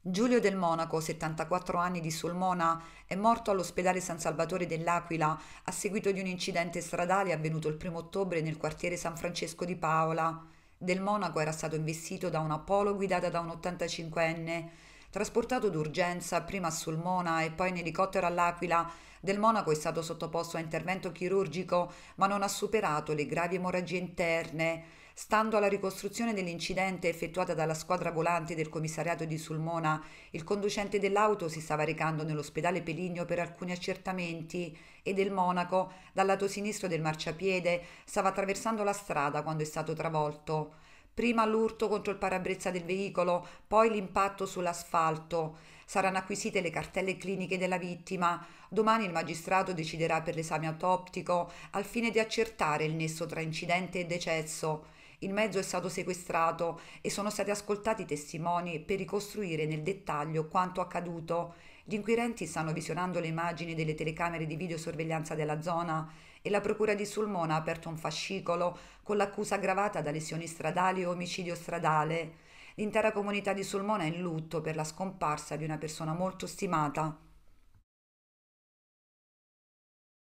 Giulio del Monaco, 74 anni di Sulmona, è morto all'ospedale San Salvatore dell'Aquila a seguito di un incidente stradale avvenuto il 1 ottobre nel quartiere San Francesco di Paola. Del Monaco era stato investito da una polo guidata da un 85enne. Trasportato d'urgenza prima a Sulmona e poi in elicottero all'Aquila, Del Monaco è stato sottoposto a intervento chirurgico ma non ha superato le gravi emorragie interne. Stando alla ricostruzione dell'incidente effettuata dalla squadra volante del commissariato di Sulmona, il conducente dell'auto si stava recando nell'ospedale Peligno per alcuni accertamenti e del Monaco, dal lato sinistro del marciapiede, stava attraversando la strada quando è stato travolto. Prima l'urto contro il parabrezza del veicolo, poi l'impatto sull'asfalto. Saranno acquisite le cartelle cliniche della vittima. Domani il magistrato deciderà per l'esame autoptico al fine di accertare il nesso tra incidente e decesso. Il mezzo è stato sequestrato e sono stati ascoltati i testimoni per ricostruire nel dettaglio quanto accaduto. Gli inquirenti stanno visionando le immagini delle telecamere di videosorveglianza della zona e la procura di Sulmona ha aperto un fascicolo con l'accusa aggravata da lesioni stradali o omicidio stradale. L'intera comunità di Sulmona è in lutto per la scomparsa di una persona molto stimata.